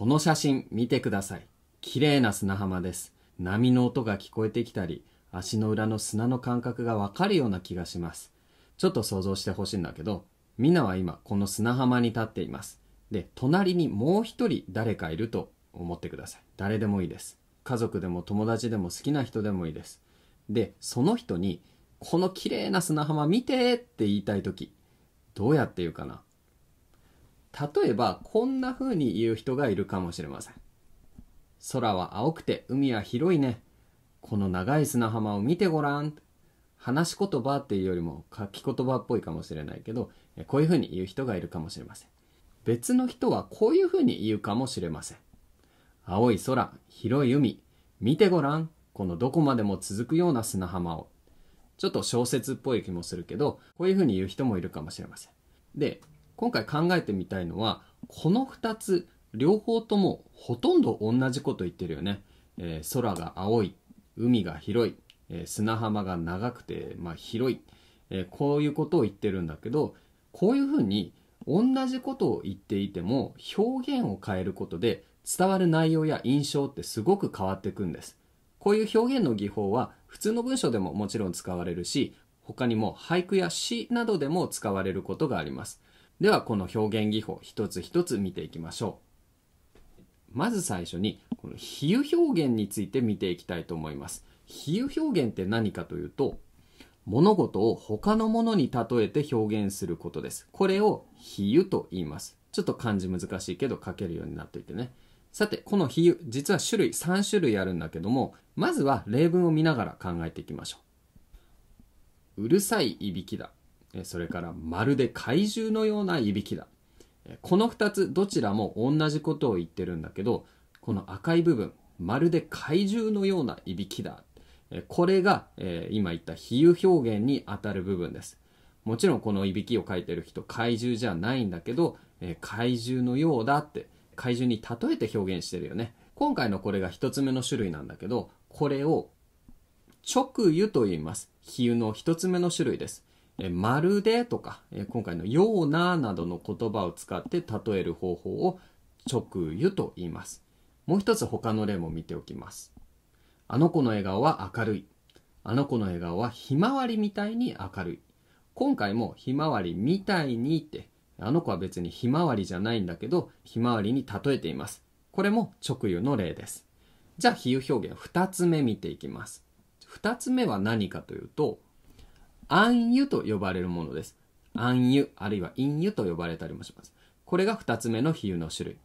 この写真見てください。綺麗な砂浜です。波の音が聞こえてきたり、足の裏の砂の感覚がわかるような気がします。ちょっと想像してほしいんだけど、みんなは今この砂浜に立っています。で、隣にもう一人誰かいると思ってください。誰でもいいです。家族でも友達でも好きな人でもいいです。で、その人に、この綺麗な砂浜見てって言いたい時、どうやって言うかな例えばこんな風に言う人がいるかもしれません。空は青くて海は広いね。この長い砂浜を見てごらん。話し言葉っていうよりも書き言葉っぽいかもしれないけど、こういう風に言う人がいるかもしれません。別の人はこういう風に言うかもしれません。青い空、広い海、見てごらん。このどこまでも続くような砂浜を。ちょっと小説っぽい気もするけど、こういう風に言う人もいるかもしれません。で、今回考えてみたいのは、この2つ、両方ともほとんど同じこと言ってるよね。えー、空が青い、海が広い、えー、砂浜が長くて、まあ、広い、えー、こういうことを言ってるんだけど、こういうふうに同じことを言っていても表現を変えることで伝わる内容や印象ってすごく変わっていくんです。こういう表現の技法は普通の文章でももちろん使われるし、他にも俳句や詩などでも使われることがあります。ではこの表現技法一つ一つ見ていきましょうまず最初にこの比喩表現について見ていきたいと思います比喩表現って何かというと物事を他のものに例えて表現することですこれを比喩と言いますちょっと漢字難しいけど書けるようになっていてねさてこの比喩実は種類3種類あるんだけどもまずは例文を見ながら考えていきましょううるさいいびきだそれからまるで怪獣のようないびきだこの2つどちらも同じことを言ってるんだけどこの赤い部分まるで怪獣のようないびきだこれが、え今言った比喩表現にあたる部分ですもちろんこのいびきをかいてる人怪獣じゃないんだけど、え怪獣のようだって怪獣に例えて表現してるよね今回のこれが1つ目の種類なんだけどこれを直喩と言います比喩の1つ目の種類ですえまるでとか、え今回のようななどの言葉を使って例える方法を直輸と言います。もう一つ他の例も見ておきます。あの子の笑顔は明るい。あの子の笑顔はひまわりみたいに明るい。今回もひまわりみたいにって、あの子は別にひまわりじゃないんだけど、ひまわりに例えています。これも直輸の例です。じゃあ比喩表現2つ目見ていきます。2つ目は何かというと、暗湯と呼ばれるものです。暗湯、あるいは陰湯と呼ばれたりもします。これが2つ目の比喩の種類。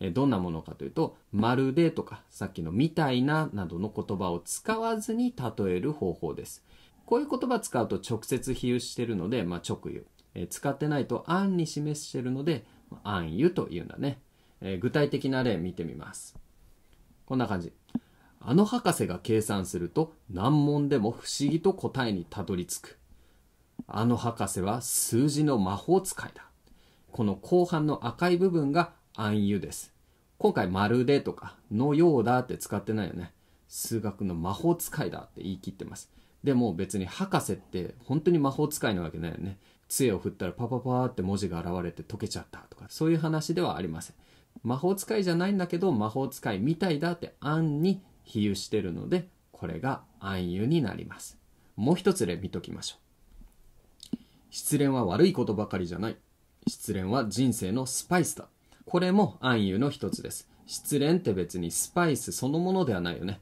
えどんなものかというと、まるでとか、さっきのみたいななどの言葉を使わずに例える方法です。こういう言葉使うと直接比喩してるので、まあ、直喩。え使ってないと暗に示してるので、暗喩というんだね。え具体的な例見てみます。こんな感じ。あの博士が計算すると難問でも不思議と答えにたどり着く。あの博士は数字の魔法使いだ。この後半の赤い部分が暗湯です。今回、まるでとか、のようだって使ってないよね。数学の魔法使いだって言い切ってます。でも別に博士って本当に魔法使いなわけないよね。杖を振ったらパパパーって文字が現れて溶けちゃったとか、そういう話ではありません。魔法使いじゃないんだけど、魔法使いみたいだって暗に比喩してるので、これが暗喩になります。もう一つ例見ときましょう。失恋は悪いことばかりじゃない。失恋は人生のスパイスだ。これも暗喩の一つです。失恋って別にスパイスそのものではないよね。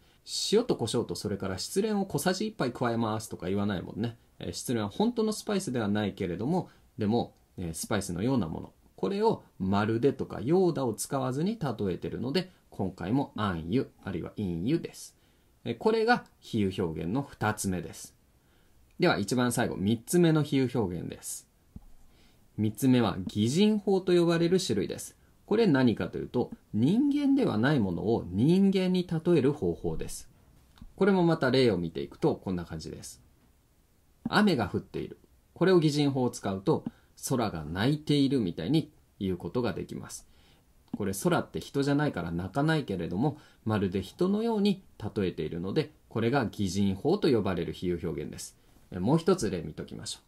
塩と胡椒とそれから失恋を小さじ1杯加えますとか言わないもんね。え失恋は本当のスパイスではないけれども、でも、えスパイスのようなもの。これをまるでとかヨーダを使わずに例えてるので、今回も暗喩あるいは陰喩です。これが比喩表現の2つ目です。では一番最後、3つ目の比喩表現です。3つ目は擬人法と呼ばれる種類です。これ何かというと、人間ではないものを人間に例える方法です。これもまた例を見ていくとこんな感じです。雨が降っている。これを擬人法を使うと、空が泣いているみたいに言うことができます。これ空って人じゃないから泣かないけれども、まるで人のように例えているので、これが擬人法と呼ばれる比喩表現です。もう一つ例見ときましょ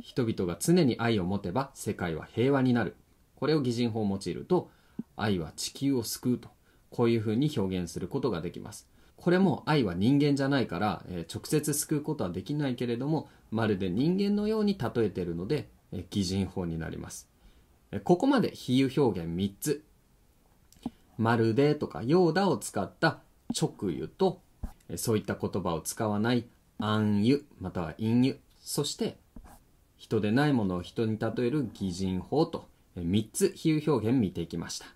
う。人々が常に愛を持てば世界は平和になる。これを擬人法を用いると、愛は地球を救うと、こういうふうに表現することができます。これも愛は人間じゃないから、えー、直接救うことはできないけれども、まるで人間のように例えているので、えー、擬人法になります。えー、ここまで比喩表現3つ。まるでとかようだを使った直喩と、そういった言葉を使わない暗喩または隠喩そして人でないものを人に例える擬人法と3つ比喩表現見ていきました